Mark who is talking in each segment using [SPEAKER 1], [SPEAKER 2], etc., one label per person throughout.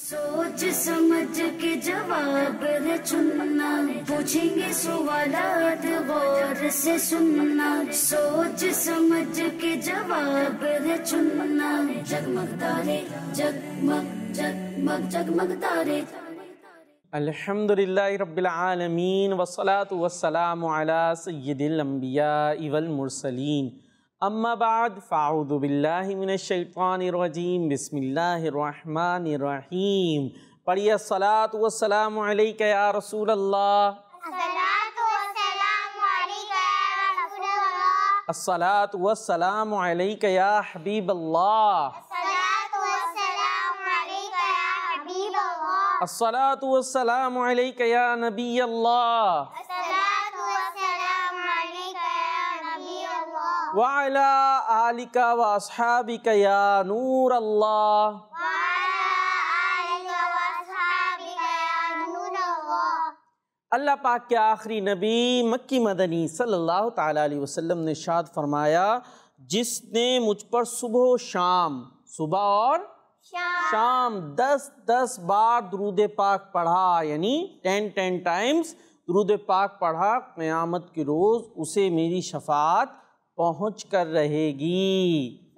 [SPEAKER 1] सोच समझ के जवाब है चुनना पूछेंगे सवालात गौर से सुनना सोच समझ के जवाब है चुनना जगमग तारे जगमग जगमग जगमग तारे
[SPEAKER 2] अल्हम्दुलिल्लाह रब्बिल आलमीन वस्सलातु वस्सलामु अला सय्यिदिल अंबिया वल मुरसलीन अम्माबाद फ़ाउदबिल्लिमिनशैफ़ानरजीम बसमीम पढ़िए सलात वसलाम या रसूल अल्लाह असलात वसलाम या हबीब अल्लाह असलात वसलाम या नबी अल्लाह वाला अल्लाह अल्लाह पाक के आखिरी नबी मक्की मदनी सल्लल्लाहु अलैहि वसल्लम ने शाद फरमाया जिसने मुझ पर सुबह शाम सुबह और शाम, शाम दस दस बार दरूद पाक पढ़ा यानी टेन टेन टाइम्स दरूद पाक पढ़ा क़यामत के रोज़ उसे मेरी शफात पहुँच कर रहेगी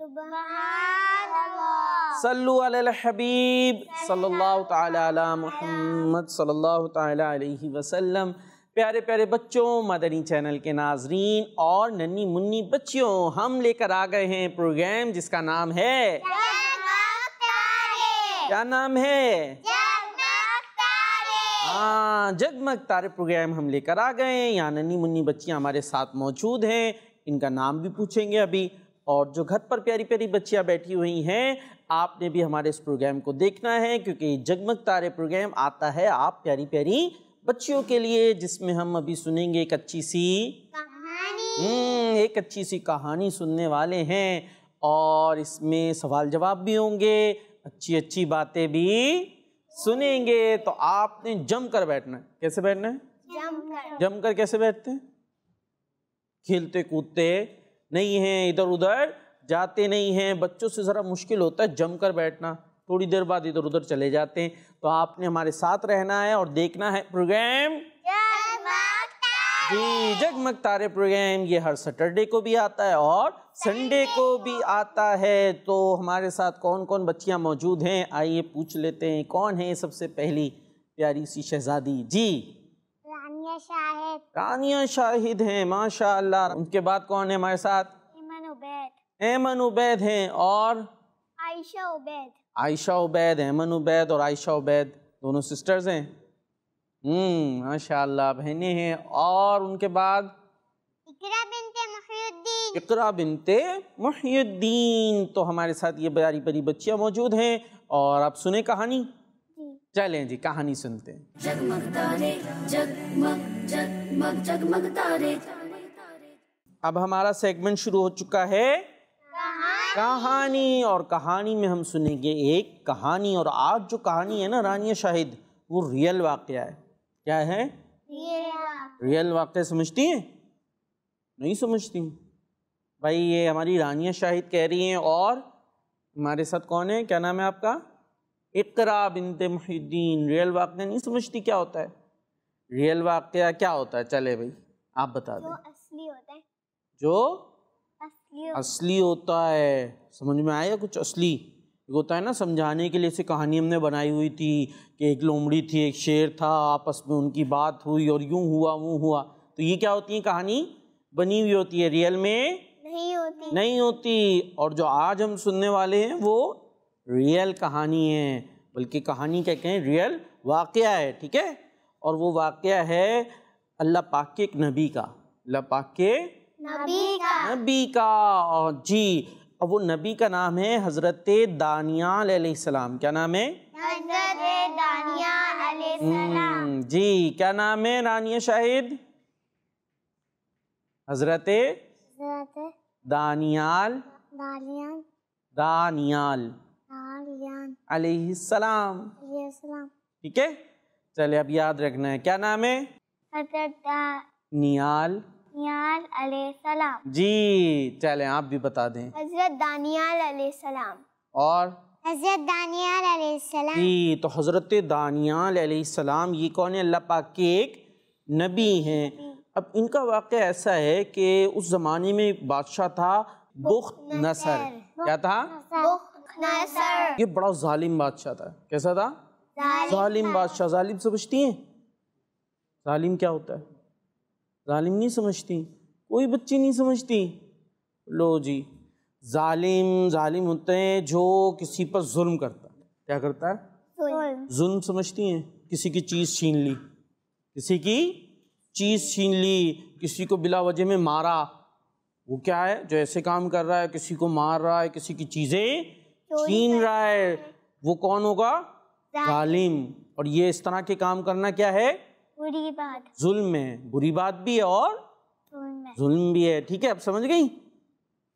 [SPEAKER 2] सल्लु हबीब सल्लल्लाहु ताला सल्लल्लाहु ताला अलैहि वसल्लम प्यारे प्यारे बच्चों मदनी चैनल के नाजरीन और नन्नी मुन्नी बच्चियों हम लेकर आ गए हैं प्रोग्राम जिसका नाम है क्या नाम है हाँ जगमग तारे प्रोग्राम हम लेकर आ गए हैं यहाँ नन्नी मुन्नी बच्चियाँ हमारे साथ मौजूद हैं इनका नाम भी पूछेंगे अभी और जो घर पर प्यारी प्यारी बच्चियां बैठी हुई हैं आपने भी हमारे इस प्रोग्राम को देखना है क्योंकि जगमग तारे प्रोग्राम आता है आप प्यारी प्यारी बच्चियों के लिए जिसमें हम अभी सुनेंगे एक अच्छी सी कहानी हम्म, एक अच्छी सी कहानी सुनने वाले हैं और इसमें सवाल जवाब भी होंगे अच्छी अच्छी बातें भी सुनेंगे तो आपने जम कर बैठना है कैसे बैठना है जम कर जम कर कैसे बैठते हैं खेलते कूदते नहीं हैं इधर उधर जाते नहीं हैं बच्चों से ज़रा मुश्किल होता है जमकर बैठना थोड़ी देर बाद इधर उधर चले जाते हैं तो आपने हमारे साथ रहना है और देखना है प्रोग्राम जी जगमग तारे प्रोग्राम ये हर सैटरडे को भी आता है और संडे को भी आता है तो हमारे साथ कौन कौन बच्चियां मौजूद हैं आइए पूछ लेते हैं कौन है सबसे पहली प्यारी सी शहजादी जी शाहिद रानिया शाहिद हैं माशा उनके बाद कौन है हमारे साथ
[SPEAKER 3] ऐमन उबैद
[SPEAKER 2] ऐमन उबैद हैं और
[SPEAKER 3] आयशा उबैद
[SPEAKER 2] आयशा उबैद ऐमन उबैद और आयशा उबैद दोनों सिस्टर्स हैं हम्म, माशा बहने हैं और उनके बाद इकरा बिनते मुहीद्दीन तो हमारे साथ ये प्यारी प्यारी बच्चियाँ मौजूद हैं और आप सुने कहानी चले जी कहानी सुनते अब हमारा सेगमेंट शुरू हो चुका है
[SPEAKER 3] कहानी
[SPEAKER 2] और कहानी में हम सुनेंगे एक कहानी और आज जो कहानी है ना रानिया शाहिद वो रियल वाक्य है क्या है रियल वाक्य समझती हैं नहीं समझती भाई ये हमारी रानिया शाहिद कह रही हैं और हमारे साथ कौन है क्या नाम है आपका इकरा बिनत मुहिद्दीन रियल वाक़ नहीं समझती क्या होता है रियल वाक़ क्या होता है चले भाई आप बता दो
[SPEAKER 1] असली होता है जो असली, असली
[SPEAKER 2] होता है समझ में आया कुछ असली होता है ना समझाने के लिए से कहानी हमने बनाई हुई थी कि एक लोमड़ी थी एक शेर था आपस में उनकी बात हुई और यूं हुआ वो हुआ तो ये क्या होती है कहानी बनी हुई होती है रियल में नहीं होती नहीं होती और जो आज हम सुनने वाले हैं वो रियल कहानी है बल्कि कहानी क्या कहें रियल वाक़ है ठीक है और वो वाक़ है अल्लाह पाक के एक नबी का अल्लाह पाक के
[SPEAKER 3] नबी का
[SPEAKER 2] नबी का और जी अब वो नबी का नाम है हज़रत दानियालाम क्या नाम है
[SPEAKER 3] दानिया हम्म,
[SPEAKER 2] जी क्या नाम है रानिया शाहिद हज़रत दानियाल दानियाल अलैहिस्सलाम ठीक है चले अब याद रखना है क्या नाम है
[SPEAKER 3] नियाल नियाल अलैहिस्सलाम
[SPEAKER 2] जी चले आप भी बता दें
[SPEAKER 1] हजरत दानियाल अलैहिस्सलाम और हजरत दानियाल अलैहिस्सलाम जी
[SPEAKER 2] तो हजरत दानियाल अलैहिस्सलाम ये कौन है अल्लाह पाक के एक नबी हैं अब इनका वाक़ ऐसा है कि उस ज़माने में बादशाह था बुख्त नसर क्या था
[SPEAKER 1] बुख्त ये
[SPEAKER 2] बड़ा जालिम बादशाह था कैसा था जालिम बादशाह जालिम समझती हैं जालिम क्या होता है जालिम नहीं समझती कोई बच्ची नहीं समझती लो जी जालिम जालिम होते हैं जो किसी पर जुल्म करता है क्या करता है जुल्म समझती हैं किसी की चीज़ छीन ली किसी की चीज़ छीन ली किसी को बिला वजह में मारा वो क्या है जो ऐसे काम कर रहा है किसी को मार रहा है किसी की चीज़ें
[SPEAKER 3] छीन रहा
[SPEAKER 2] है वो कौन होगा जालिम और ये इस तरह के काम करना क्या है
[SPEAKER 3] बुरी बात
[SPEAKER 2] जुल्म है बुरी बात भी है और जुल्म भी है ठीक है आप समझ गई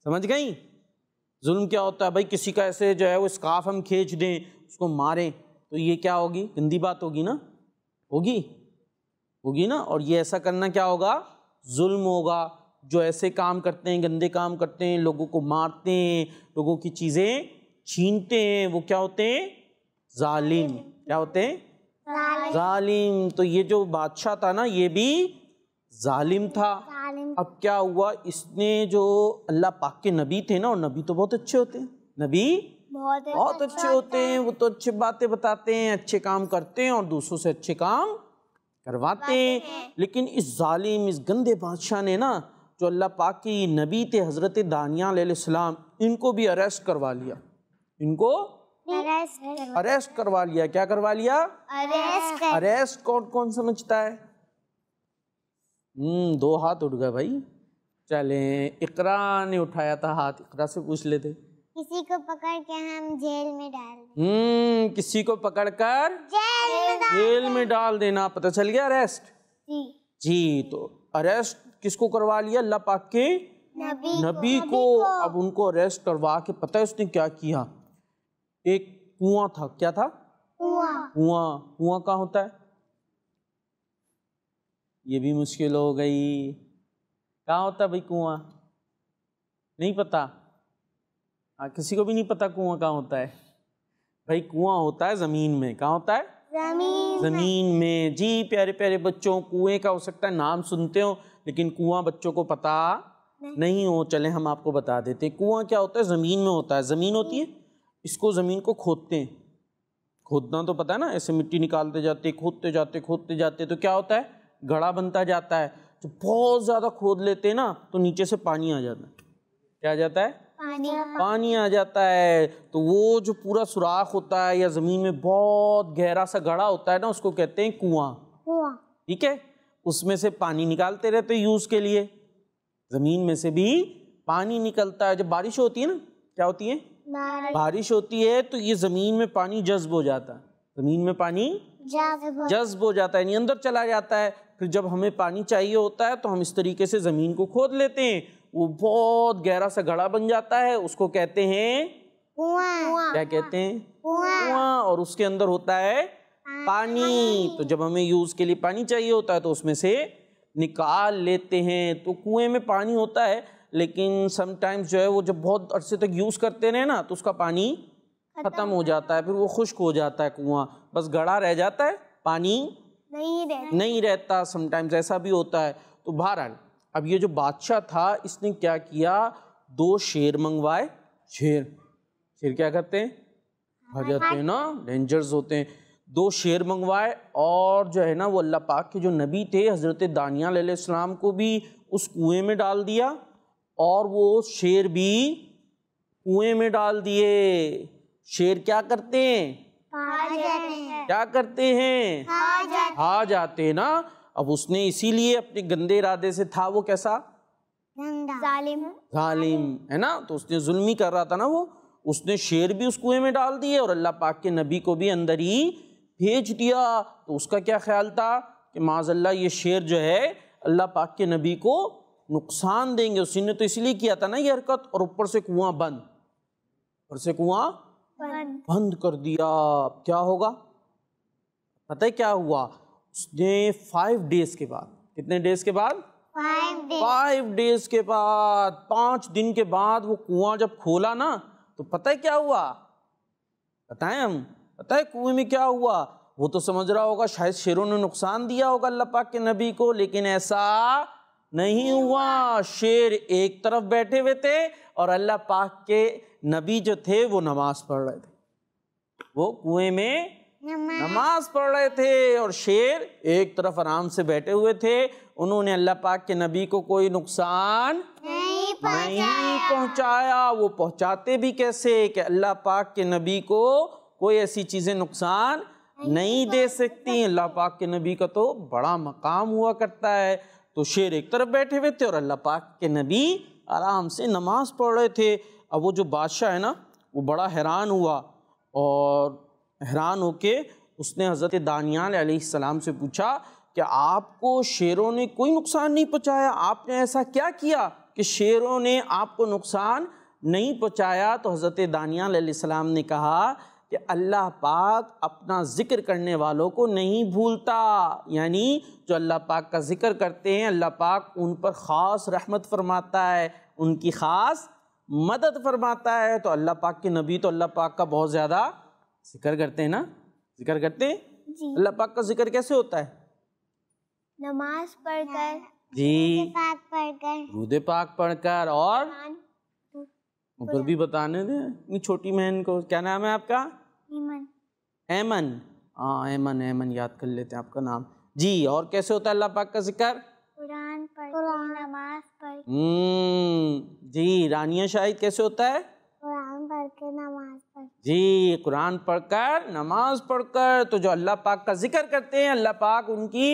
[SPEAKER 2] समझ गई जुल्म क्या होता है भाई किसी का ऐसे जो है वो स्काफ हम खींच दें उसको मारें तो ये क्या होगी गंदी बात होगी ना होगी होगी ना और ये ऐसा करना क्या होगा जुल्म होगा जो ऐसे काम करते हैं गंदे काम करते हैं लोगों को मारते हैं लोगों की चीज़ें छीनते हैं वो क्या होते हैं जालिम क्या होते
[SPEAKER 3] हैं
[SPEAKER 2] जालिम तो ये जो बादशाह था ना ये भी जालिम था अब क्या हुआ इसने जो अल्लाह पाक के नबी थे ना और नबी तो बहुत अच्छे होते हैं नबी
[SPEAKER 3] बहुत, अच्छा अच्छे, होते
[SPEAKER 2] हैं वो तो अच्छी बातें बताते हैं अच्छे काम करते हैं और दूसरों से अच्छे काम करवाते हैं लेकिन इस जालिम इस गंदे बादशाह ने ना जो अल्लाह पाक के नबी थे हज़रत दानियाल सलाम इनको भी अरेस्ट करवा लिया इनको अरेस्ट करवा लिया क्या करवा लिया
[SPEAKER 3] अरेस्ट
[SPEAKER 2] अरेस्ट कौन कौन समझता है हम्म दो हाथ उठ गए भाई चले इकरा ने उठाया था हाथ इकरा से पूछ लेते
[SPEAKER 4] किसी को पकड़ के हम जेल में डाल
[SPEAKER 2] हम्म किसी को पकड़ कर जेल, जेल में डाल देना पता चल गया अरेस्ट जी जी तो अरेस्ट किसको करवा लिया अल्लाह पाक के नबी,
[SPEAKER 1] नबी, को, नबी को
[SPEAKER 2] अब उनको अरेस्ट करवा के पता है उसने क्या किया एक कुआं था क्या था कुआं कुआं कुआं कहाँ होता है ये भी मुश्किल हो गई कहाँ होता है भाई कुआं नहीं पता आ, हाँ, किसी को भी नहीं पता कुआं कहाँ होता है भाई कुआं होता है ज़मीन में कहाँ होता है
[SPEAKER 3] जमीन,
[SPEAKER 2] जमीन में जी प्यारे प्यारे बच्चों कुएं का हो सकता है नाम सुनते हो लेकिन कुआं बच्चों को पता नहीं, नहीं हो चले हम आपको बता देते कुआं क्या होता है ज़मीन में होता है ज़मीन होती है इसको ज़मीन को खोदते हैं खोदना तो पता है ना ऐसे मिट्टी निकालते जाते खोदते जाते खोदते जाते तो क्या होता है घड़ा बनता जाता है तो बहुत ज़्यादा खोद लेते हैं ना तो नीचे से पानी आ जाता है क्या आ जाता है पानी पानी आ जाता है तो वो जो पूरा सुराख होता है या ज़मीन में बहुत गहरा सा घड़ा होता है ना उसको कहते हैं कुआं ठीक है उसमें से पानी निकालते रहते यूज़ के लिए ज़मीन में से भी पानी निकलता है जब बारिश होती है ना क्या होती है
[SPEAKER 3] बारिश
[SPEAKER 2] होती है तो ये ज़मीन में पानी जज्ब हो जाता है ज़मीन में पानी जज्ब हो जाता है यानी अंदर चला जाता है फिर जब हमें पानी चाहिए होता है तो हम इस तरीके से ज़मीन को खोद लेते हैं वो बहुत गहरा सा घड़ा बन जाता है उसको कहते हैं
[SPEAKER 4] क्या कहते हैं कुआं
[SPEAKER 2] और उसके अंदर होता है पानी तो जब हमें यूज़ के लिए पानी चाहिए होता है तो उसमें से निकाल लेते हैं तो कुएं में पानी होता है लेकिन समटाइम्स जो है वो जब बहुत अरसे तक यूज़ करते रहे ना तो उसका पानी ख़त्म हो जाता है फिर वो खुश्क हो जाता है कुआँ बस गड़ा रह जाता है पानी
[SPEAKER 3] नहीं रहता
[SPEAKER 2] नहीं रहता समटाइम्स ऐसा भी होता है तो बहरहाल अब ये जो बादशाह था इसने क्या किया दो शेर मंगवाए शेर शेर क्या करते हैं हाँ, भाग जाते हाँ। हैं ना डेंजर्स होते हैं दो शेर मंगवाए और जो है ना वो अल्लाह पाक के जो नबी थे हज़रत दानियाल को भी उस कुएँ में डाल दिया और वो शेर भी कुएं में डाल दिए शेर क्या करते
[SPEAKER 3] हैं
[SPEAKER 2] क्या करते हैं आ जाते, हैं ना अब उसने इसीलिए अपने गंदे इरादे से था वो कैसा
[SPEAKER 1] जालिम
[SPEAKER 2] जालिम है ना तो उसने जुल्मी कर रहा था ना वो उसने शेर भी उस कुएं में डाल दिए और अल्लाह पाक के नबी को भी अंदर ही भेज दिया तो उसका क्या ख्याल था कि माजल्ला ये शेर जो है अल्लाह पाक के नबी को नुकसान देंगे उसी ने तो इसलिए किया था ना ये हरकत और ऊपर से कुआं बंद ऊपर से कुआं बंद।, बंद कर दिया क्या होगा पता है क्या हुआ उसने फाइव डेज के बाद कितने डेज के बाद फाइव डेज के बाद पांच दिन के बाद वो कुआं जब खोला ना तो पता है क्या हुआ पता है हम पता है कुएं में क्या हुआ वो तो समझ रहा होगा शायद शेरों ने नुकसान दिया होगा अल्लाह पाक के नबी को लेकिन ऐसा नहीं हुआ शेर एक तरफ बैठे हुए थे और अल्लाह पाक के नबी जो थे वो नमाज पढ़ रहे थे वो कुएं में नमाज, पढ़ रहे थे और शेर एक तरफ आराम से बैठे हुए थे उन्होंने अल्लाह पाक के नबी को कोई नुकसान नहीं पहुंचाया। वो पहुंचाते भी कैसे कि अल्लाह पाक के नबी को कोई ऐसी चीज़ें नुकसान नहीं दे सकती अल्लाह पाक के नबी का तो बड़ा मकाम हुआ करता है तो शेर एक तरफ बैठे हुए थे और अल्लाह पाक के नबी आराम से नमाज पढ़ रहे थे अब वो जो बादशाह है ना वो बड़ा हैरान हुआ और हैरान होके उसने हज़रत दानियाल सलाम से पूछा कि आपको शेरों ने कोई नुकसान नहीं पहुँचाया आपने ऐसा क्या किया कि शेरों ने आपको नुकसान नहीं पहुँचाया तो हज़रत दानियाल सलाम ने कहा कि अल्लाह पाक अपना ज़िक्र करने वालों को नहीं भूलता यानी जो अल्लाह पाक का ज़िक्र करते हैं अल्लाह पाक उन पर ख़ास रहमत फरमाता है उनकी ख़ास मदद फरमाता है तो अल्लाह पाक के नबी तो अल्लाह पाक का बहुत ज़्यादा जिक्र करते हैं ना जिक्र करते हैं अल्लाह पाक का जिक्र कैसे होता है
[SPEAKER 1] नमाज पढ़कर
[SPEAKER 2] जी
[SPEAKER 4] पाक पढ़कर
[SPEAKER 2] पाक पढ़कर और ऊपर भी बताने दे इतनी छोटी बहन को क्या नाम है आपका ऐमन हाँ ऐमन ऐमन याद कर लेते हैं आपका नाम जी और कैसे होता है अल्लाह पाक का जिक्र नमाज हम्म, जी रानिया शाहिद कैसे होता है
[SPEAKER 4] कुरान नमाज
[SPEAKER 2] जी कुरान पढ़कर नमाज पढ़कर तो जो अल्लाह पाक का जिक्र करते हैं अल्लाह पाक उनकी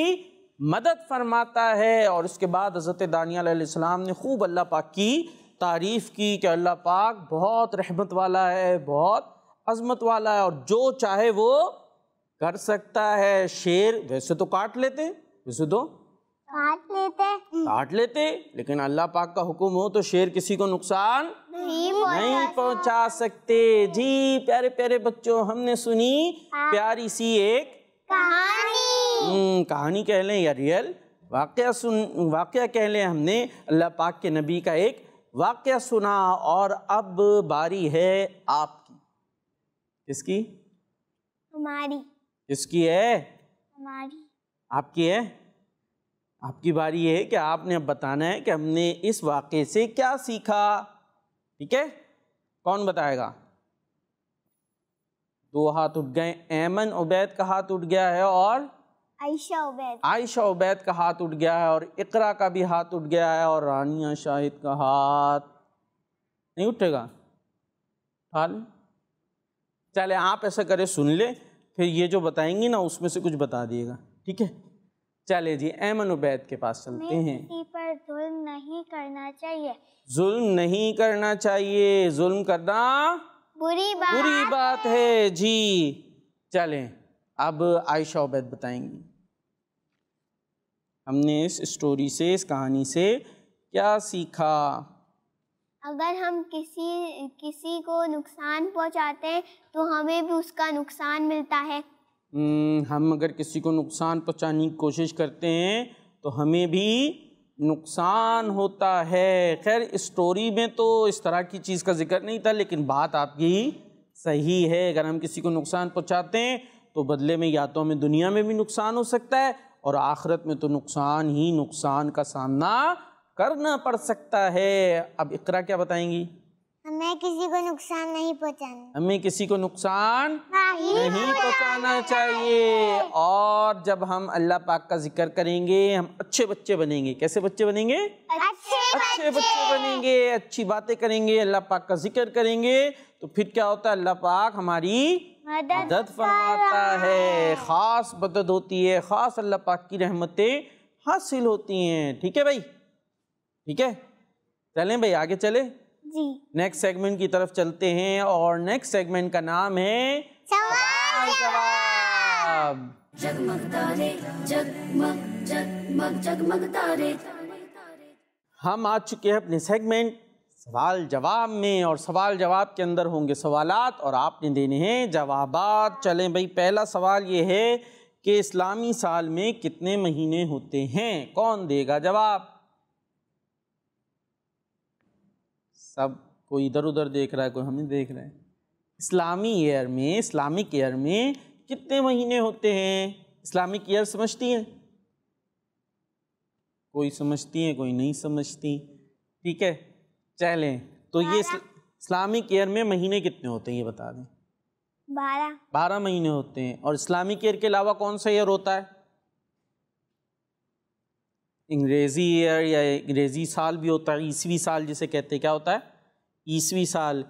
[SPEAKER 2] मदद फरमाता है और उसके बाद हज़रत दानियाल ने खूब अल्लाह पाक की तारीफ़ की कि अल्लाह पाक बहुत रहमत वाला है बहुत अजमत वाला है और जो चाहे वो कर सकता है शेर वैसे तो काट लेते वैसे तो
[SPEAKER 4] काट लेते
[SPEAKER 2] काट लेते लेकिन अल्लाह पाक का हुक्म हो तो शेर किसी को नुकसान
[SPEAKER 4] नहीं, नहीं
[SPEAKER 2] पहुंचा सकते जी प्यारे प्यारे बच्चों हमने सुनी हाँ। प्यारी सी एक
[SPEAKER 3] कहानी
[SPEAKER 2] हम्म, कहानी कह लें या रियल वाक़ सुन वाक़ कह लें हमने अल्लाह पाक के नबी का एक वाक्य सुना और अब बारी है आपकी किसकी हमारी किसकी है हमारी आपकी है आपकी बारी ये है कि आपने अब बताना है कि हमने इस वाक्य से क्या सीखा ठीक है कौन बताएगा दो हाथ उठ गए ऐमन उबैद का हाथ उठ गया है और
[SPEAKER 3] आयशा
[SPEAKER 2] उबैद का हाथ उठ गया है और इकरा का भी हाथ उठ गया है और रानिया शाहिद का हाथ नहीं उठेगा हाल चले आप ऐसा करें सुन ले फिर ये जो बताएंगी ना उसमें से कुछ बता दिएगा ठीक है चले जी ऐमन उबैद के पास चलते हैं
[SPEAKER 3] पर जुल्म नहीं करना चाहिए
[SPEAKER 2] जुल्म नहीं करना चाहिए जुल्म करना
[SPEAKER 3] बुरी बात बुरी बात है,
[SPEAKER 2] है जी चले अब आयशा उबैद बताएंगी हमने इस स्टोरी से इस कहानी से क्या सीखा
[SPEAKER 1] अगर हम किसी किसी को नुकसान पहुंचाते हैं तो हमें भी उसका नुकसान मिलता है
[SPEAKER 2] हम्म, हम अगर किसी को नुकसान पहुंचाने की कोशिश करते हैं तो हमें भी नुकसान होता है खैर स्टोरी में तो इस तरह की चीज़ का जिक्र नहीं था लेकिन बात आपकी सही है अगर हम किसी को नुकसान पहुंचाते हैं तो बदले में या तो हमें दुनिया में भी नुकसान हो सकता है और आखिरत में तो नुकसान ही नुकसान का सामना करना पड़ सकता है अब इकरा क्या बताएंगी
[SPEAKER 4] हमें किसी को नुकसान नहीं पहुंचाना
[SPEAKER 2] हमें किसी को नुकसान
[SPEAKER 4] नहीं, पहुँचाना पहुंचाना
[SPEAKER 2] चाहिए और जब हम अल्लाह पाक का जिक्र करेंगे हम अच्छे बच्चे बनेंगे कैसे बच्चे बनेंगे अच्छे, अच्छे बच्चे, बच्चे बनेंगे अच्छी बातें करेंगे अल्लाह पाक का जिक्र करेंगे तो फिर क्या होता है अल्लाह पाक हमारी
[SPEAKER 3] मदद, फरमाता है
[SPEAKER 2] ख़ास मदद होती है ख़ास अल्लाह पाक की रहमतें हासिल होती हैं ठीक है भाई ठीक है चलें भाई आगे चले जी नेक्स्ट सेगमेंट की तरफ चलते हैं और नेक्स्ट सेगमेंट का नाम है
[SPEAKER 3] सवाल
[SPEAKER 1] जवाब
[SPEAKER 2] हम आ चुके हैं अपने सेगमेंट सवाल जवाब में और सवाल जवाब के अंदर होंगे सवालात और आपने देने हैं जवाबात चलें भाई पहला सवाल ये है कि इस्लामी साल में कितने महीने होते हैं कौन देगा जवाब सब कोई इधर उधर देख रहा है कोई हमें देख रहा है इस्लामी ईयर में इस्लामिक ईयर में कितने महीने होते हैं इस्लामिक ईयर समझती हैं कोई समझती हैं कोई नहीं समझती ठीक है चलें तो ये इस्लामिक ईयर में महीने कितने होते हैं ये बता दें बारह बारह महीने होते हैं और इस्लामिक ईयर के अलावा कौन सा ईयर होता है अंग्रेज़ी ईयर या अंग्रेज़ी साल भी होता है ईसवी साल जिसे कहते हैं क्या होता है ईसवी साल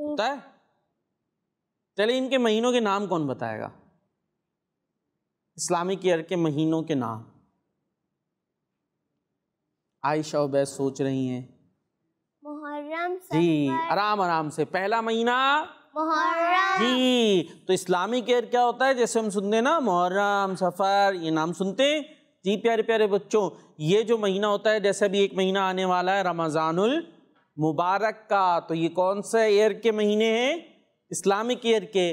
[SPEAKER 2] होता है चले इनके महीनों के नाम कौन बताएगा इस्लामिक ईयर के महीनों के नाम आयशा उबैस सोच रही हैं
[SPEAKER 1] मुहर्रम जी
[SPEAKER 2] आराम आराम से पहला महीना
[SPEAKER 3] मुहर्रम
[SPEAKER 2] जी तो इस्लामी केयर क्या होता है जैसे हम सुनते हैं ना मुहर्रम सफ़र ये नाम सुनते हैं जी प्यारे प्यारे बच्चों ये जो महीना होता है जैसे अभी एक महीना आने वाला है रमज़ानुल मुबारक का तो ये कौन से ईयर के महीने हैं इस्लामिक ईयर के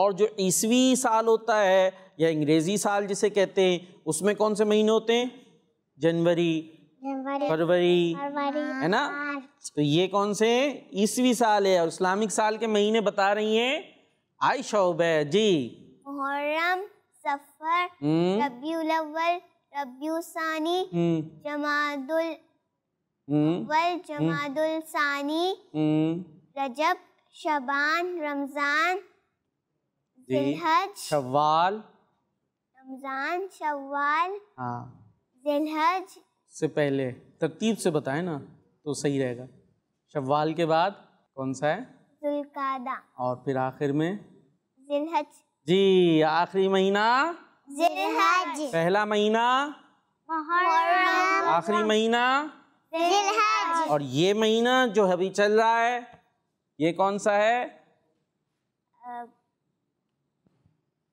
[SPEAKER 2] और जो ईसवी साल होता है या अंग्रेज़ी साल जिसे कहते हैं उसमें कौन से महीने होते हैं जनवरी
[SPEAKER 3] फरवरी है ना
[SPEAKER 2] तो ये कौन से ईसवी साल है और इस्लामिक साल के महीने बता रही हैं आई शोब जी
[SPEAKER 3] मुहर्रम
[SPEAKER 1] सफर हम्म। रबीउल अव्वल सानी हम्म। जमादुल
[SPEAKER 3] हम्म। अव्वल जमादुल
[SPEAKER 1] सानी रजब शबान रमजान जिलहज
[SPEAKER 2] शवाल
[SPEAKER 1] रमजान शवाल हाँ जिलहज
[SPEAKER 2] से पहले तरतीब से बताए ना तो सही रहेगा शव्वाल के बाद कौन सा है
[SPEAKER 1] जुल्कादा
[SPEAKER 2] और फिर आखिर में जिलहज जी आखिरी महीना
[SPEAKER 3] जिलहज
[SPEAKER 2] पहला महीना
[SPEAKER 3] आखिरी महीना जिलहज और
[SPEAKER 2] ये महीना जो अभी चल रहा है ये कौन सा है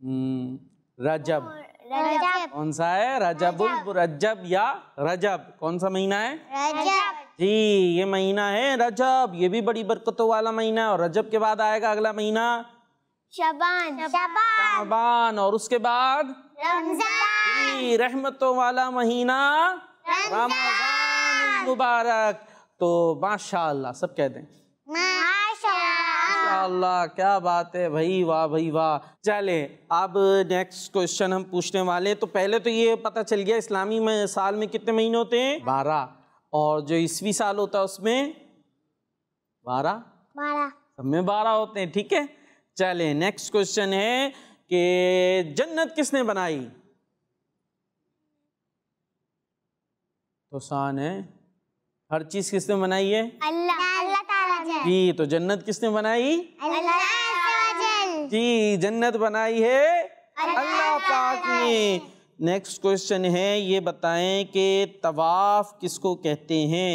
[SPEAKER 2] हम्म, रजब
[SPEAKER 3] कौन
[SPEAKER 2] सा है रजब रजब या रजब कौन सा महीना है रजब जी ये महीना है रजब ये भी बड़ी बरकतों वाला महीना है और रजब के बाद आएगा अगला महीना
[SPEAKER 3] शबान शबान शबान और
[SPEAKER 2] उसके बाद जी रहमतों वाला महीना
[SPEAKER 4] रमजान
[SPEAKER 2] मुबारक तो माशाल्लाह सब कह दें माशाल्लाह क्या बात है भाई वाह भाई वाह चले अब नेक्स्ट क्वेश्चन हम पूछने वाले हैं तो पहले तो ये पता चल गया इस्लामी में साल में कितने महीने होते हैं बारह और जो ईस्वी साल होता है उसमें बारह बारह सब में बारह होते हैं ठीक है चले नेक्स्ट क्वेश्चन है कि जन्नत किसने बनाई तो आसान है हर चीज किसने बनाई है
[SPEAKER 3] अल्लाह जी
[SPEAKER 2] तो जन्नत किसने बनाई जी जन्नत बनाई है
[SPEAKER 3] अल्लाह पाक ने
[SPEAKER 2] नेक्स्ट क्वेश्चन है ये बताएं कि तवाफ किसको कहते हैं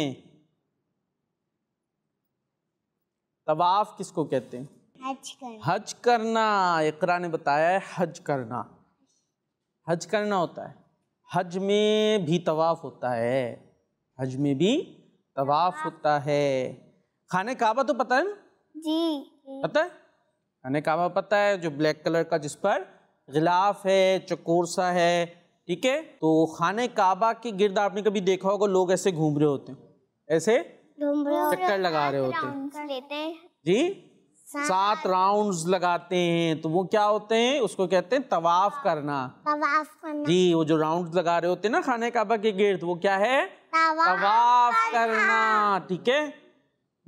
[SPEAKER 2] तवाफ किसको कहते हैं हज करना हज करना इकरा ने बताया है हज करना हज करना होता है हज में भी तवाफ होता है हज में भी तवाफ होता है खाने काबा तो पता है ना जी पता है खाने काबा पता है जो ब्लैक कलर का जिस पर गिलाफ है चकोरसा है ठीक है तो खाने काबा के गिर्द आपने कभी देखा होगा लोग ऐसे घूम रहे होते हैं ऐसे
[SPEAKER 1] चक्कर लगा रहे होते हैं
[SPEAKER 2] जी सात राउंड्स लगाते हैं तो वो क्या होते हैं उसको कहते हैं तवाफ हाँ। करना
[SPEAKER 4] तवाफ करना जी
[SPEAKER 2] वो जो राउंड्स लगा रहे होते हैं ना खाने काबा के गिर्द वो क्या है
[SPEAKER 4] तवाफ, तवाफ
[SPEAKER 2] करना ठीक है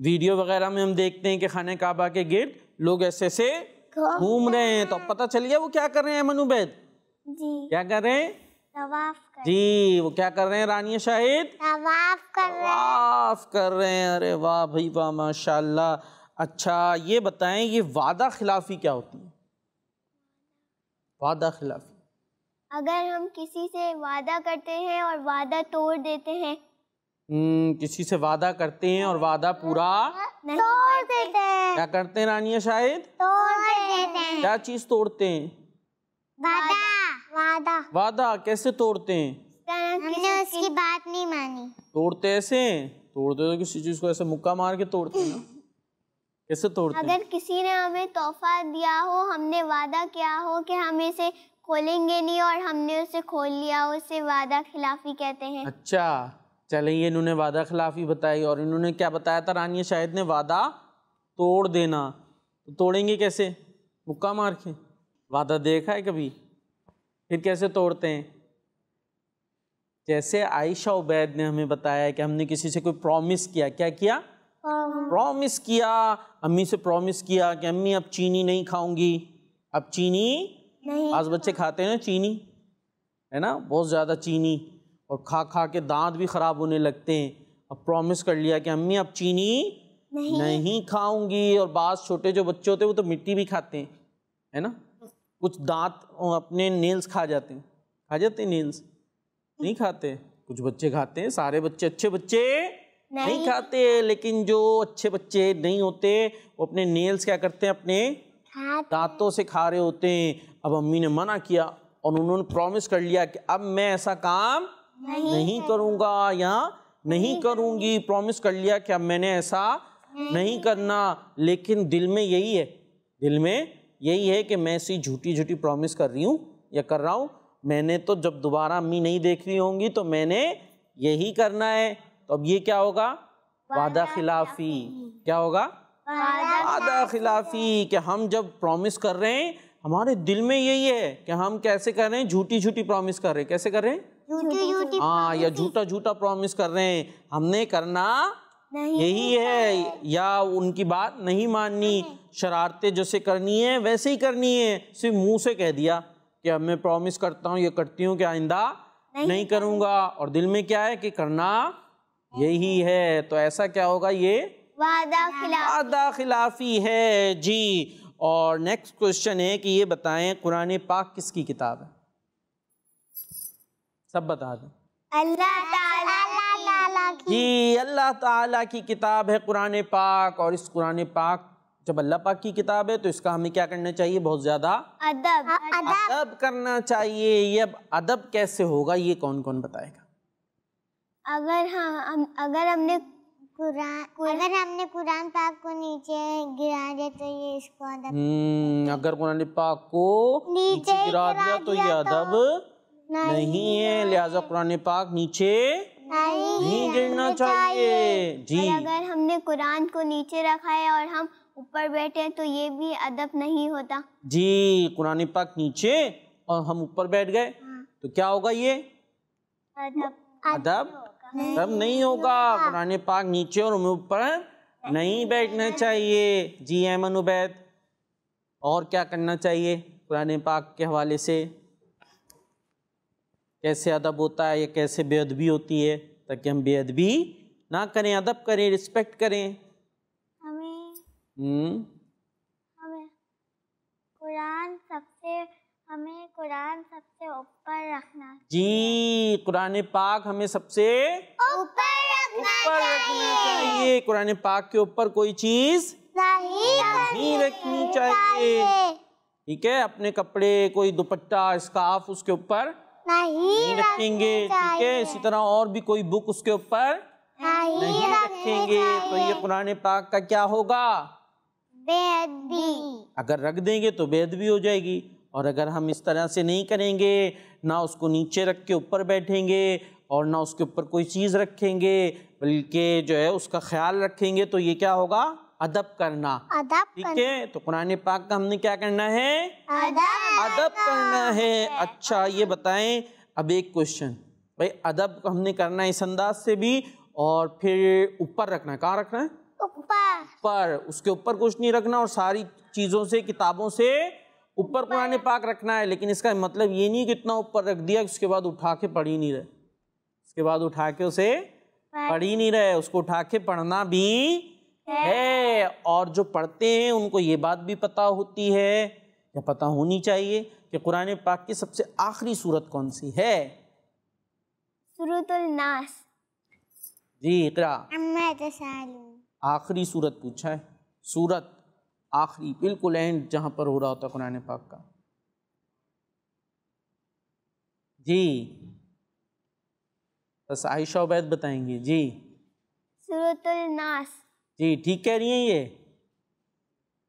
[SPEAKER 2] वीडियो वगैरह में हम देखते हैं कि खाने काबा के गिर्द लोग ऐसे ऐसे घूम रहे हैं तो पता चल गया वो क्या कर रहे हैं मनु
[SPEAKER 4] क्या कर रहे हैं
[SPEAKER 2] जी वो क्या कर रहे हैं रानी शाहिद
[SPEAKER 4] तवाफ कर रहे हैं
[SPEAKER 2] कर रहे हैं अरे वाह भाई वाह माशाल्लाह अच्छा ये बताएं ये वादा खिलाफी क्या होती है वादा खिलाफी
[SPEAKER 1] अगर हम किसी से वादा करते हैं और वादा तोड़ देते हैं
[SPEAKER 2] हम्म, किसी से वादा करते हैं और वादा पूरा
[SPEAKER 4] तोड़ देते हैं क्या
[SPEAKER 2] करते हैं रानिया शायद
[SPEAKER 4] तोड़ देते हैं क्या
[SPEAKER 2] चीज तोड़ते हैं
[SPEAKER 4] वादा वादा
[SPEAKER 2] वादा कैसे तोड़ते हैं
[SPEAKER 4] हमने उसकी बात नहीं मानी
[SPEAKER 2] तोड़ते ऐसे तोड़ते तो किसी चीज को ऐसे मुक्का मार के तोड़ते हैं कैसे तोड़ते अगर
[SPEAKER 1] किसी ने हमें तोहफा दिया हो हमने वादा किया हो कि हम इसे खोलेंगे नहीं और हमने उसे खोल लिया उसे वादा खिलाफी कहते हैं
[SPEAKER 2] अच्छा चलें ये इन्होंने वादा खिलाफी बताई और इन्होंने क्या बताया था रानिया शाहिद ने वादा तोड़ देना तो तोड़ेंगे कैसे मुक्का मार के वादा देखा है कभी फिर कैसे तोड़ते हैं जैसे आयशा उबैद ने हमें बताया कि हमने किसी से कोई प्रॉमिस किया क्या किया प्रॉमिस um, किया अम्मी से प्रॉमिस किया कि अम्मी अब चीनी नहीं खाऊंगी अब चीनी आज बच्चे खाते हैं ना चीनी है ना बहुत ज़्यादा चीनी और खा खा के दांत भी ख़राब होने लगते हैं अब प्रॉमिस कर लिया कि अम्मी अब चीनी नहीं, नहीं खाऊंगी और बास छोटे जो बच्चे होते हैं वो तो मिट्टी भी खाते हैं है ना कुछ दांत अपने नेल्स खा जाते हैं खा जाते हैं नेल्स नहीं खाते कुछ बच्चे खाते हैं सारे बच्चे अच्छे बच्चे नहीं, नहीं खाते लेकिन जो अच्छे बच्चे नहीं होते वो अपने नेल्स क्या करते हैं अपने दांतों से खा रहे होते हैं अब अम्मी ने मना किया और उन्होंने प्रॉमिस कर लिया कि अब मैं ऐसा काम नहीं, नहीं करूँगा या नहीं करूँगी प्रॉमिस कर लिया कि अब मैंने ऐसा नहीं, नहीं करना लेकिन दिल में यही है दिल में यही है कि मैं ऐसी झूठी झूठी प्रॉमिस कर रही हूँ या कर रहा हूँ मैंने तो जब दोबारा अम्मी नहीं देख रही होंगी तो मैंने यही करना है तो अब ये क्या होगा वादा खिलाफी क्या होगा वादा खिलाफी कि हम जब प्रॉमिस कर रहे हैं हमारे दिल में यही है कि हम कैसे कर रहे हैं झूठी झूठी प्रॉमिस कर रहे हैं कैसे कर रहे हैं
[SPEAKER 3] हाँ
[SPEAKER 2] या झूठा झूठा प्रॉमिस कर रहे हैं हमने करना यही है या उनकी बात नहीं माननी शरारतें जैसे करनी है वैसे ही करनी है सिर्फ मुंह से कह दिया कि अब मैं प्रॉमिस करता हूँ ये करती हूँ कि आइंदा नहीं, नहीं करूँगा और दिल में क्या है कि करना यही है तो ऐसा क्या होगा ये वादा खिलाफी, वादा खिलाफी है जी और नेक्स्ट क्वेश्चन है कि ये बताएं कुरान पाक किसकी किताब है सब बता दें
[SPEAKER 3] अल्लाह ताला की
[SPEAKER 2] अल्लाह ताला की किताब है कुरान पाक और इस कुरान पाक जब अल्लाह पाक की किताब है तो इसका हमें क्या करना चाहिए बहुत ज़्यादा
[SPEAKER 3] अदब अदब
[SPEAKER 2] करना चाहिए ये अब अदब कैसे होगा ये कौन कौन बताएगा
[SPEAKER 4] अगर हम अगर हमने कुरान अगर हमने कुरान पाक को नीचे गिरा दिया तो ये इसको अदब
[SPEAKER 2] हम्म, अगर कुरान पाक को
[SPEAKER 4] नीचे गिरा दिया तो ये तो अदब नहीं, है
[SPEAKER 2] लिहाजा कुरान पाक नीचे नहीं, गिरना चाहिए जी अगर
[SPEAKER 1] हमने कुरान को नीचे रखा है और हम ऊपर बैठे तो ये भी अदब नहीं होता
[SPEAKER 2] जी कुरान पाक नीचे और हम ऊपर बैठ गए हाँ। तो क्या होगा ये अदब अदब अदब नहीं होगा कुरान पाक नीचे और हमें ऊपर नहीं बैठना चाहिए जी अमन उबैद और क्या करना चाहिए कुरान पाक के हवाले से कैसे अदब होता है या कैसे बेअदबी होती है ताकि हम बेअदबी ना करें अदब करें रिस्पेक्ट करें हमें हम्म।
[SPEAKER 3] हमें कुरान सबसे हमें कुरान सबसे
[SPEAKER 2] ऊपर रखना जी कुरान पाक हमें सबसे
[SPEAKER 3] ऊपर रखना, रखना चाहिए
[SPEAKER 2] कुरान पाक के ऊपर कोई चीज
[SPEAKER 3] नहीं, नहीं
[SPEAKER 2] रखनी चाहिए ठीक है अपने कपड़े कोई दुपट्टा स्काफ उसके ऊपर नहीं रखेंगे ठीक है इसी तरह और भी कोई बुक उसके ऊपर
[SPEAKER 4] नहीं, नहीं
[SPEAKER 2] रखेंगे तो ये पुराने पाक का क्या होगा
[SPEAKER 4] बेदबी
[SPEAKER 2] अगर रख देंगे तो बेदबी हो जाएगी और अगर हम इस तरह से नहीं करेंगे ना उसको नीचे रख के ऊपर बैठेंगे और ना उसके ऊपर कोई चीज़ रखेंगे बल्कि जो है उसका ख्याल रखेंगे तो ये क्या होगा अदब करना अदब ठीक है तो कुरान पाक का हमने क्या करना है अदब अदब करना है अच्छा ये बताएं अब एक क्वेश्चन भाई अदब हमने करना है इस अंदाज से भी और फिर ऊपर रखना है कहाँ रखना है ऊपर पर उसके ऊपर कुछ नहीं रखना और सारी चीज़ों से किताबों से ऊपर कुरान पाक रखना है लेकिन इसका मतलब ये नहीं कि इतना ऊपर रख दिया उसके बाद उठा के पढ़ ही नहीं रहे उसके बाद उठा के उसे पढ़ ही नहीं रहे उसको उठा के पढ़ना भी है और जो पढ़ते हैं उनको ये बात भी पता होती है या पता होनी चाहिए कि कुरान पाक की सबसे आखिरी सूरत कौन सी है नास जी तो आखिरी सूरत पूछा है सूरत आखिरी बिल्कुल एंड जहाँ पर हो रहा होता कुरान पाक का जी बस आयशा उबैद बताएंगे जी
[SPEAKER 1] सूरतुल नास
[SPEAKER 2] जी ठीक कह रही हैं ये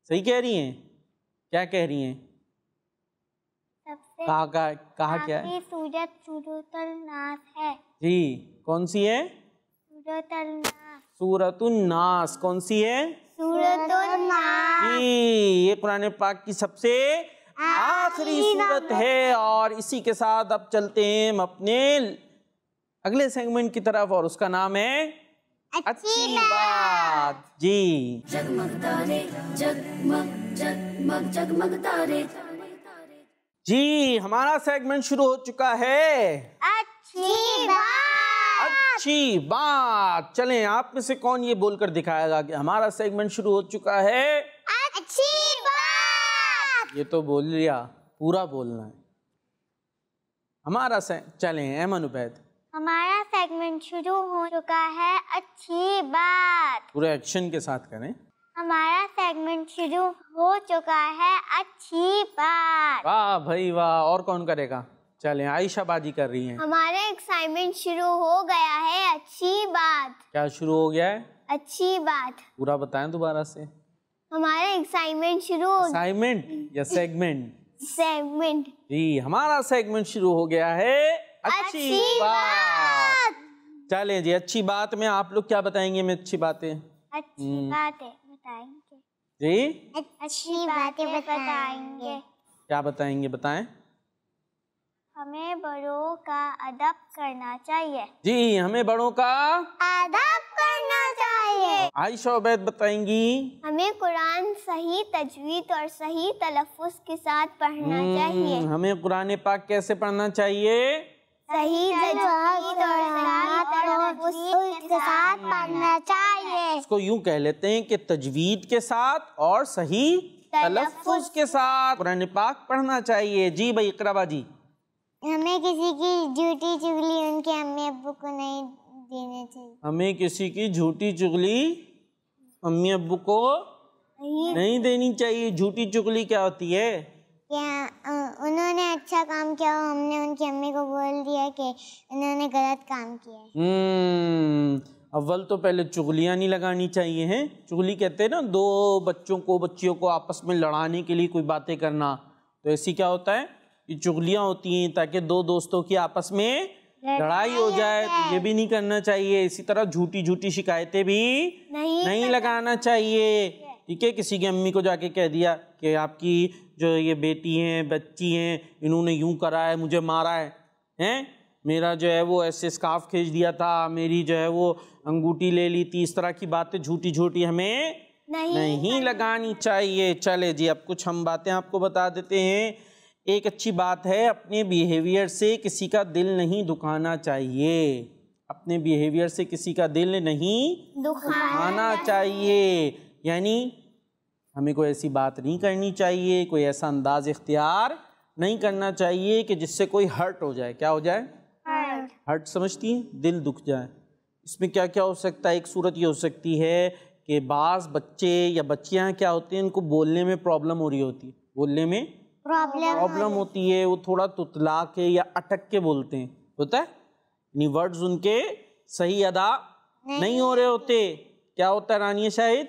[SPEAKER 2] सही कह रही हैं क्या कह रही हैं कहा का, कहा क्या है
[SPEAKER 3] सूरत सूरतल नास है
[SPEAKER 2] जी कौन सी है
[SPEAKER 3] सूरतल
[SPEAKER 2] नास नास कौन सी है
[SPEAKER 3] सूरत नास
[SPEAKER 2] जी ये कुरान पाक की सबसे
[SPEAKER 3] आखिरी सूरत है
[SPEAKER 2] और इसी के साथ अब चलते हैं हम अपने अगले सेगमेंट की तरफ और उसका नाम है अच्छी बात जी जी हमारा सेगमेंट शुरू हो चुका है
[SPEAKER 3] अच्छी बात
[SPEAKER 2] अच्छी बात चलें आप में से कौन ये बोलकर दिखाएगा कि हमारा सेगमेंट शुरू हो चुका है
[SPEAKER 3] अच्छी बात
[SPEAKER 2] ये तो बोल लिया पूरा बोलना है हमारा से चलें एमन उबैद
[SPEAKER 3] हमारा सेगमेंट शुरू हो चुका है अच्छी बात
[SPEAKER 2] पूरे एक्शन के साथ करें
[SPEAKER 3] हमारा सेगमेंट शुरू हो चुका है अच्छी बात
[SPEAKER 2] वाह भाई वाह और कौन करेगा चलें आयशा बाजी कर रही हैं
[SPEAKER 1] हमारा एक्साइटमेंट शुरू हो गया है अच्छी बात
[SPEAKER 2] क्या शुरू हो गया है
[SPEAKER 1] अच्छी बात
[SPEAKER 2] पूरा बताएं दोबारा से
[SPEAKER 1] हमारा एक्साइटमेंट शुरू
[SPEAKER 2] एक्साइटमेंट या सेगमेंट
[SPEAKER 1] सेगमेंट
[SPEAKER 2] जी हमारा सेगमेंट शुरू हो गया है अच्छी, अच्छी बात चले जी अच्छी बात में आप लोग क्या बताएंगे हमें अच्छी बातें
[SPEAKER 3] अच्छी हम्म। बातें बताएंगे
[SPEAKER 2] जी
[SPEAKER 3] अच्छी बातें बताएंगे
[SPEAKER 2] क्या बताएंगे बताएं
[SPEAKER 3] हमें बड़ों का अदब करना चाहिए
[SPEAKER 2] जी हमें बड़ों का
[SPEAKER 3] अदब करना चाहिए
[SPEAKER 2] आयशा उबैद बताएंगी
[SPEAKER 3] हमें कुरान
[SPEAKER 1] सही तजवीद और सही तलफ़ के साथ पढ़ना हम्म, चाहिए
[SPEAKER 2] हमें कुरान पाक कैसे पढ़ना चाहिए
[SPEAKER 3] सही
[SPEAKER 4] के साथ पढ़ना चाहिए
[SPEAKER 2] इसको यूं कह लेते हैं कि तजवीद के साथ और सही तलफ़ के साथ पाक पढ़ना चाहिए जी भाई इकराबा जी
[SPEAKER 4] हमें किसी की झूठी चुगली उनके अम्मी अबू को नहीं देने चाहिए
[SPEAKER 2] हमें किसी की झूठी चुगली अम्मी अबू को नहीं देनी चाहिए झूठी चुगली क्या होती है
[SPEAKER 4] क्या उन्होंने अच्छा काम किया और हमने उनकी अम्मी को बोल दिया कि उन्होंने गलत काम किया
[SPEAKER 2] हम्म, अव्वल तो पहले चुगलियाँ नहीं लगानी चाहिए हैं चुगली कहते हैं ना दो बच्चों को बच्चियों को आपस में लड़ाने के लिए कोई बातें करना तो ऐसी क्या होता है ये चुगलियाँ होती हैं ताकि दो दोस्तों की आपस में लड़ाई हो जाए तो ये भी नहीं करना चाहिए इसी तरह झूठी झूठी शिकायतें भी नहीं, नहीं लगाना चाहिए ठीक है किसी की अम्मी को जाके कह दिया कि आपकी जो ये बेटी हैं बच्ची हैं इन्होंने यूं करा है मुझे मारा है हैं मेरा जो है वो ऐसे स्काफ खींच दिया था मेरी जो है वो अंगूठी ले ली थी इस तरह की बातें झूठी झूठी हमें
[SPEAKER 1] नहीं, नहीं
[SPEAKER 2] लगानी चाहिए चले जी अब कुछ हम बातें आपको बता देते हैं एक अच्छी बात है अपने बिहेवियर से किसी का दिल नहीं दुखाना चाहिए अपने बिहेवियर से किसी का दिल नहीं
[SPEAKER 1] दुखाना
[SPEAKER 2] चाहिए यानी हमें कोई ऐसी बात नहीं करनी चाहिए कोई ऐसा अंदाज इख्तियार नहीं करना चाहिए कि जिससे कोई हर्ट हो जाए क्या हो जाए हर्ट समझती हैं दिल दुख जाए इसमें क्या क्या हो सकता है एक सूरत ये हो सकती है कि बाज़ बच्चे या बच्चियाँ क्या होती हैं उनको बोलने में प्रॉब्लम हो रही होती है बोलने में
[SPEAKER 4] प्रॉब्लम
[SPEAKER 2] होती है वो थोड़ा तुतला के या अटक के बोलते हैं होता है वर्ड्स उनके सही अदा नहीं, नहीं हो रहे होते क्या होता है रानिया शाहिद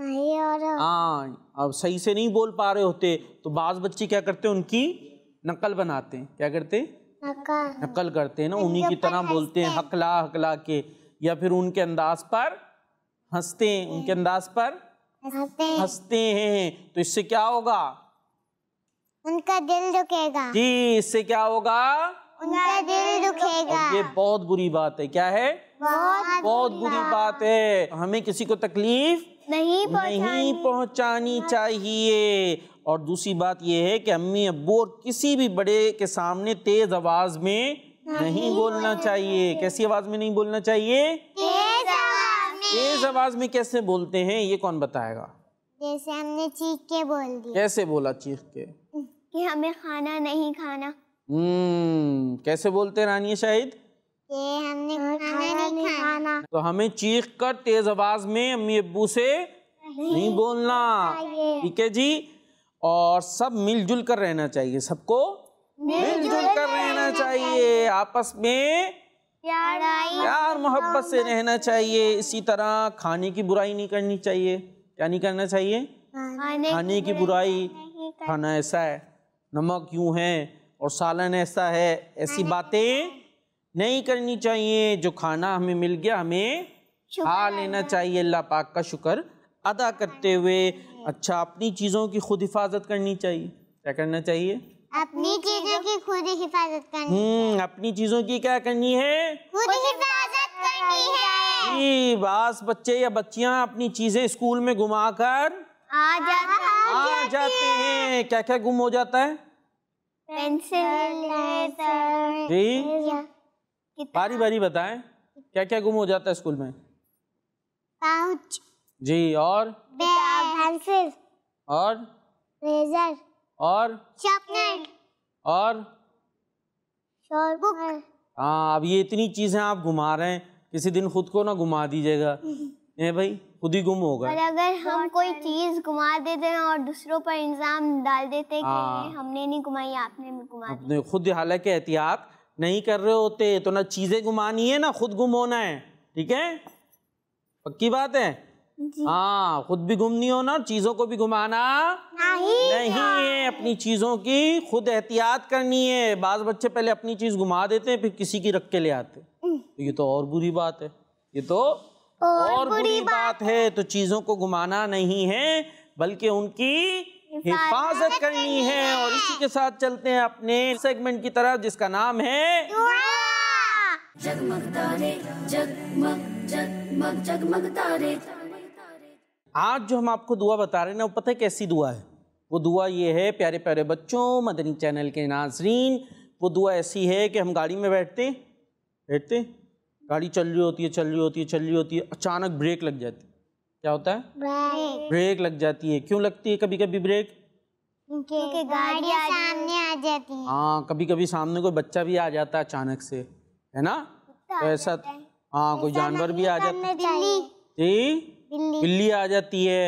[SPEAKER 4] हाँ
[SPEAKER 2] अब सही से नहीं बोल पा रहे होते तो बाज बच्चे क्या करते हैं उनकी नकल बनाते हैं क्या करते
[SPEAKER 4] हैं नकल
[SPEAKER 2] करते हैं ना उन्हीं की तरह बोलते हैं हकला हकला के या फिर उनके अंदाज पर हंसते हैं उनके अंदाज पर हंसते हैं तो इससे क्या होगा
[SPEAKER 4] उनका दिल दुखेगा
[SPEAKER 2] जी इससे क्या होगा
[SPEAKER 4] उनका दिल दुखेगा
[SPEAKER 2] ये बहुत बुरी बात है क्या है
[SPEAKER 4] बहुत बहुत बुरी
[SPEAKER 2] बात है हमें किसी को तकलीफ
[SPEAKER 4] नहीं नहीं
[SPEAKER 2] पहुंचानी चाहिए और दूसरी बात यह है कि अम्मी अब्बू और किसी भी बड़े के सामने तेज आवाज में नहीं बोलना चाहिए कैसी आवाज में नहीं बोलना चाहिए
[SPEAKER 4] तेज
[SPEAKER 2] आवाज में कैसे बोलते हैं ये कौन बताएगा
[SPEAKER 4] जैसे
[SPEAKER 1] हमने चीख के बोल दिया कैसे
[SPEAKER 2] बोला चीख के
[SPEAKER 1] कि हमें खाना नहीं खाना
[SPEAKER 2] हम्म कैसे बोलते रानिया शाहिद
[SPEAKER 4] ये हमने खाना नहीं खाना
[SPEAKER 2] तो हमें चीख कर तेज आवाज में अम्मी अबू से
[SPEAKER 4] नहीं बोलना ठीक
[SPEAKER 2] है जी और सब मिलजुल कर रहना चाहिए सबको
[SPEAKER 4] मिलजुल
[SPEAKER 3] कर रहना चाहिए
[SPEAKER 2] आपस में
[SPEAKER 3] प्यार मोहब्बत से
[SPEAKER 2] रहना चाहिए इसी तरह खाने की बुराई नहीं करनी चाहिए क्या नहीं करना चाहिए
[SPEAKER 4] खाने की बुराई
[SPEAKER 2] खाना ऐसा है नमक यूं है और सालन ऐसा है ऐसी बातें नहीं करनी चाहिए जो खाना हमें मिल गया हमें खा लेना चाहिए अल्लाह पाक का शुक्र अदा करते हुए अच्छा अपनी चीज़ों की खुद हिफाजत करनी चाहिए क्या करना चाहिए
[SPEAKER 4] अपनी चीजों की खुद हिफाजत करनी
[SPEAKER 2] हम्म अपनी चीजों की क्या करनी है
[SPEAKER 4] खुद हिफाजत करनी
[SPEAKER 3] है
[SPEAKER 2] जी बस बच्चे या बच्चियाँ अपनी चीजें स्कूल में घुमा कर
[SPEAKER 3] आ
[SPEAKER 1] जाते आ
[SPEAKER 2] जाते हैं क्या क्या गुम हो जाता है
[SPEAKER 1] पेंसिल
[SPEAKER 3] जी
[SPEAKER 2] बारी बारी बताएं क्या क्या गुम हो जाता है स्कूल में पाउच जी और
[SPEAKER 4] पेंसिल और रेजर और शार्पनर
[SPEAKER 2] और हाँ अब ये इतनी चीजें आप घुमा रहे हैं किसी दिन खुद को ना घुमा दीजिएगा भाई खुद ही गुम होगा और
[SPEAKER 1] अगर हम कोई चीज घुमा देते हैं और दूसरों पर इंजाम डाल देते हैं कि हाँ। हमने नहीं घुमाई आपने भी घुमा
[SPEAKER 2] खुद हालांकि एहतियात नहीं कर रहे होते तो ना चीज़ें गुमानी है ना खुद गुम होना है ठीक है पक्की बात है हाँ खुद भी घूमनी होना और चीज़ों को भी घुमाना
[SPEAKER 3] नहीं, नहीं
[SPEAKER 2] है अपनी चीज़ों की खुद एहतियात करनी है बाज बच्चे पहले अपनी चीज़ घुमा देते हैं फिर किसी की रख के ले आते हम्म। तो ये तो और बुरी बात है ये तो और,
[SPEAKER 3] और बुरी, बुरी बात
[SPEAKER 2] है तो चीज़ों को घुमाना नहीं है बल्कि उनकी हिफाजत करनी है और इसी के साथ चलते हैं अपने सेगमेंट की तरफ जिसका नाम है आज जो हम आपको दुआ बता रहे हैं ना वो पता है कैसी दुआ है वो दुआ ये है प्यारे प्यारे बच्चों मदनी चैनल के नाजरीन वो दुआ ऐसी है कि हम गाड़ी में बैठते बैठते गाड़ी चल रही होती है चल रही होती है चल रही होती है अचानक ब्रेक लग जाती क्या होता है
[SPEAKER 4] ब्रेक
[SPEAKER 2] ब्रेक लग जाती है क्यों लगती है कभी कभी ब्रेक
[SPEAKER 4] क्योंकि गाड़ी सामने आ जाती है
[SPEAKER 2] हाँ कभी कभी सामने कोई बच्चा भी आ जाता है अचानक से है ना तो ऐसा हाँ कोई जानवर भी आ जाता है बिल्ली बिल्ली आ जाती है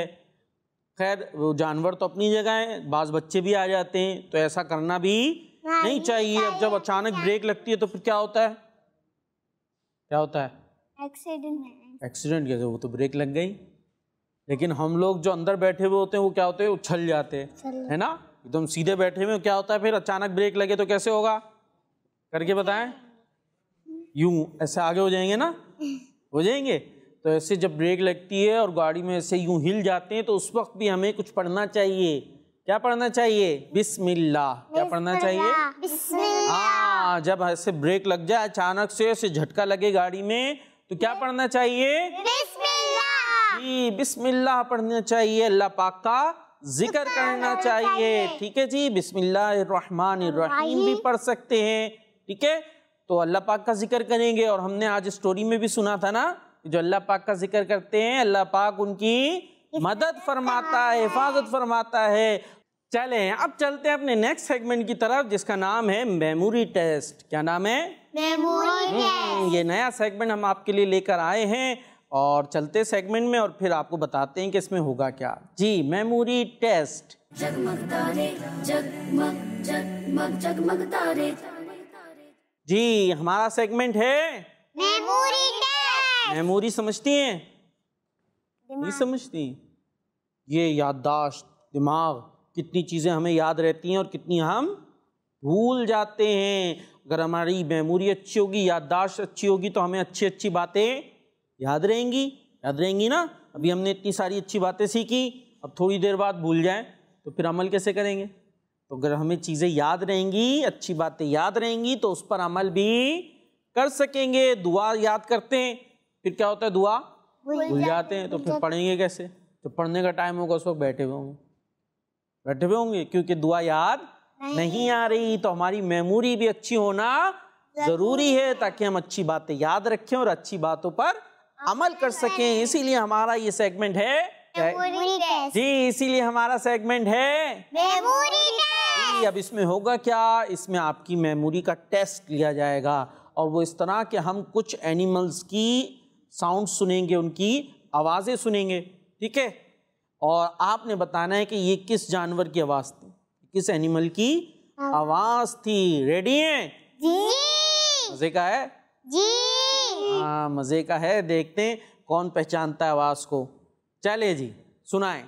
[SPEAKER 2] खैर जानवर तो अपनी जगह है बाज बच्चे भी आ जाते हैं तो ऐसा करना भी हाँ, नहीं चाहिए अब जब अचानक ब्रेक लगती है तो फिर क्या होता है क्या होता है
[SPEAKER 3] एक्सीडेंट
[SPEAKER 2] एक्सीडेंट कैसे वो तो ब्रेक लग गई लेकिन हम लोग जो अंदर बैठे हुए होते हैं वो क्या होते हैं उछल जाते हैं है ना एकदम सीधे बैठे हुए क्या होता है फिर अचानक ब्रेक लगे तो कैसे होगा करके बताएं यूं ऐसे आगे हो जाएंगे ना हो जाएंगे तो ऐसे जब ब्रेक लगती है और गाड़ी में ऐसे यूं हिल जाते हैं तो उस वक्त भी हमें कुछ पढ़ना चाहिए क्या पढ़ना चाहिए बिस्मिल्लाह क्या पढ़ना
[SPEAKER 4] चाहिए हाँ
[SPEAKER 2] जब ऐसे ब्रेक लग जाए अचानक से ऐसे झटका लगे गाड़ी में तो क्या पढ़ना चाहिए जी बिस्मिल्लाह पढ़ना चाहिए अल्लाह पाक का जिक्र करना चाहिए ठीक है जी बिस्मिल्लाहिर्रहमानिर्रहीम भी पढ़ सकते हैं ठीक है तो अल्लाह पाक का जिक्र करेंगे और हमने आज स्टोरी में भी सुना था ना जो अल्लाह पाक का जिक्र करते हैं अल्लाह पाक उनकी मदद फरमाता है हिफाजत फरमाता है चले अब चलते हैं अपने नेक्स्ट सेगमेंट की तरफ जिसका नाम है मेमोरी टेस्ट क्या नाम है
[SPEAKER 3] मेमोरी हम्म, टेस्ट
[SPEAKER 2] ये नया सेगमेंट हम आपके लिए लेकर आए हैं और चलते सेगमेंट में और फिर आपको बताते हैं कि इसमें होगा क्या जी मेमोरी टेस्ट जी हमारा सेगमेंट है मेमोरी मेमोरी समझती हैं नहीं समझती ये याददाश्त दिमाग कितनी चीज़ें हमें याद रहती हैं और कितनी हम भूल जाते हैं अगर हमारी मेमोरी अच्छी होगी याददाश्त अच्छी होगी तो हमें अच्छी अच्छी बातें याद रहेंगी याद रहेंगी ना अभी हमने इतनी सारी अच्छी बातें सीखी अब थोड़ी देर बाद भूल जाएं तो फिर अमल कैसे करेंगे तो अगर हमें चीज़ें याद रहेंगी अच्छी बातें याद रहेंगी तो उस पर अमल भी कर सकेंगे दुआ याद करते हैं फिर क्या होता है दुआ
[SPEAKER 3] भूल जाते हैं तो फिर
[SPEAKER 2] पढ़ेंगे कैसे जब पढ़ने का टाइम होगा उस वक्त बैठे हुए होंगे बैठे हुए होंगे क्योंकि दुआ याद नहीं आ रही तो हमारी मेमोरी भी अच्छी होना ज़रूरी है ताकि हम अच्छी बातें याद रखें और अच्छी बातों पर અમલ કર સકે એસી લિયે હમારા યે સેગમેન્ટ હે
[SPEAKER 4] મેમરી ટેસ્ટ
[SPEAKER 2] જી ઈસી લિયે હમારા સેગમેન્ટ હે
[SPEAKER 4] મેમરી ટેસ્ટ જી
[SPEAKER 2] અબ ઇસમે હોગા ક્યા ઇસમે આપકી મેમરી કા ટેસ્ટ લિયા જાયેગા ઓર વો ઇસ طرح કે હમ કુછ એનિમલ્સ કી સાઉન્ડ સુનેંગે ઉનકી આવાજે સુનેંગે ઠીક હે ઓર આપને બતાના હે કે યે કિસ જનવર કી આવાજ થી કિસ એનિમલ કી આવાજ થી રેડી હે જી જો દેખા હે જી हाँ मज़े का है देखते हैं कौन पहचानता है आवाज़ को चले जी सुनाए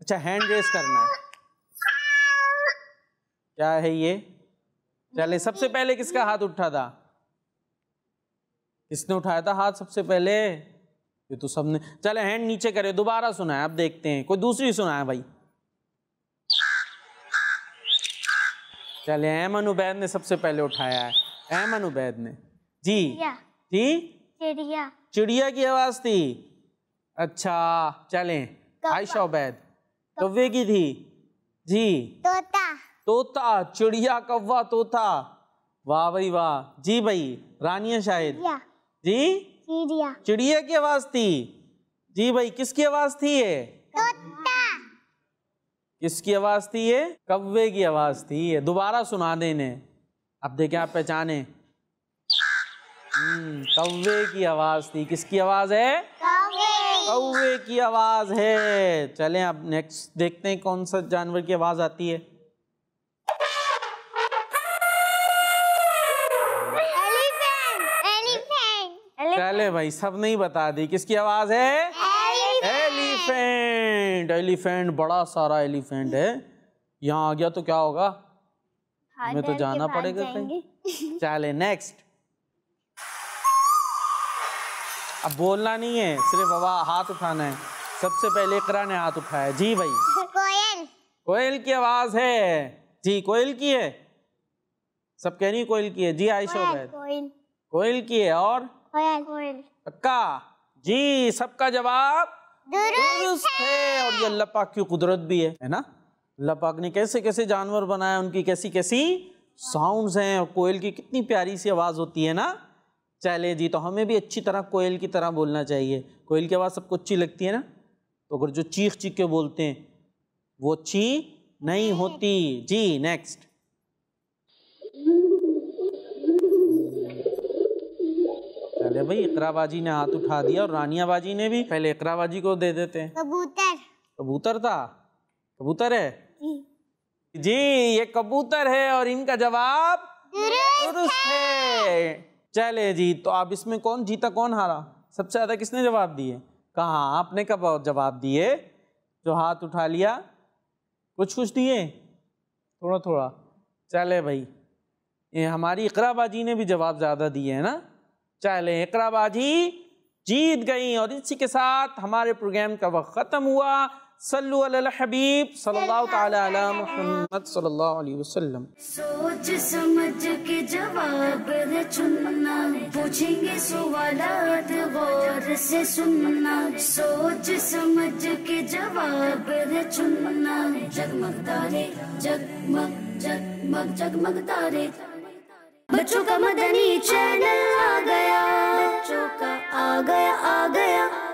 [SPEAKER 2] अच्छा हैंड रेस करना है क्या है ये चले सबसे पहले किसका हाथ उठा था किसने उठाया था हाथ सबसे पहले ये तो सबने चले हैंड नीचे करे दोबारा सुनाए आप देखते हैं कोई दूसरी सुनाए भाई चले अमन उबैद ने सबसे पहले उठाया है एमन उबैद ने जी
[SPEAKER 3] जी चिड़िया
[SPEAKER 2] चिड़िया की आवाज थी अच्छा चलें आयशा उबैद कव्वे की थी जी तोता तोता चिड़िया कव्वा तोता वाह भाई वाह जी भाई रानिया शायद
[SPEAKER 3] जी चिड़िया
[SPEAKER 2] चिड़िया की आवाज थी जी भाई किसकी आवाज थी ये तोता किसकी आवाज थी ये कव्वे की आवाज थी ये दोबारा सुना देने अब देखें आप पहचाने हम्म, कौवे की आवाज थी किसकी आवाज है
[SPEAKER 3] कौवे
[SPEAKER 2] की आवाज है चलें अब नेक्स्ट देखते हैं कौन सा जानवर की आवाज आती है चले भाई सब नहीं बता दी किसकी आवाज है एलिफेंट एलिफेंट बड़ा सारा एलिफेंट है यहाँ आ गया तो क्या होगा
[SPEAKER 3] हमें तो जाना पड़ेगा कहीं
[SPEAKER 2] चले नेक्स्ट अब बोलना नहीं है सिर्फ हवा हाथ उठाना है सबसे पहले इकरा ने हाथ उठाया जी भाई कोयल कोयल की आवाज है जी कोयल की है सब कह रही कोयल की है जी आयशो कोयल कोयल की है और
[SPEAKER 4] कोयल
[SPEAKER 2] पक्का जी सबका जवाब दुरुस्त है और ये अल्लाह पाक की कुदरत भी है है ना पाक ने कैसे कैसे जानवर बनाया उनकी कैसी कैसी साउंड्स हैं और कोयल की कितनी प्यारी सी आवाज़ होती है ना चले जी तो हमें भी अच्छी तरह कोयल की तरह बोलना चाहिए कोयल की आवाज़ सबको अच्छी लगती है ना तो अगर जो चीख चीख के बोलते हैं वो अच्छी नहीं होती जी नेक्स्ट चले भाई इकराबाजी ने हाथ उठा दिया और रानियाबाजी ने भी पहले इकराबाजी को दे देते हैं कबूतर कबूतर था कबूतर है जी ये कबूतर है और इनका जवाब दुरुस्त है चले जी तो आप इसमें कौन जीता कौन हारा सबसे ज्यादा किसने जवाब दिए कहा आपने कब जवाब दिए जो हाथ उठा लिया कुछ कुछ दिए थोड़ा थोड़ा चले भाई ये हमारी इकराबाजी ने भी जवाब ज़्यादा दिए है ना चले इकराबाजी जीत गई और इसी के साथ हमारे प्रोग्राम का वक्त ख़त्म हुआ सल्लु अल हबीब सल्लल्लाहु तआला अला मुहम्मद सल्लल्लाहु अलैहि वसल्लम
[SPEAKER 1] सोच समझ के जवाब दे चुनना पूछेंगे सवालात गौर से सुनना सोच समझ के जवाब दे चुनना जगमग तारे जगमग जगमग जगमग तारे
[SPEAKER 3] बच्चों का मदनी चैनल आ गया बच्चों का आ गया आ गया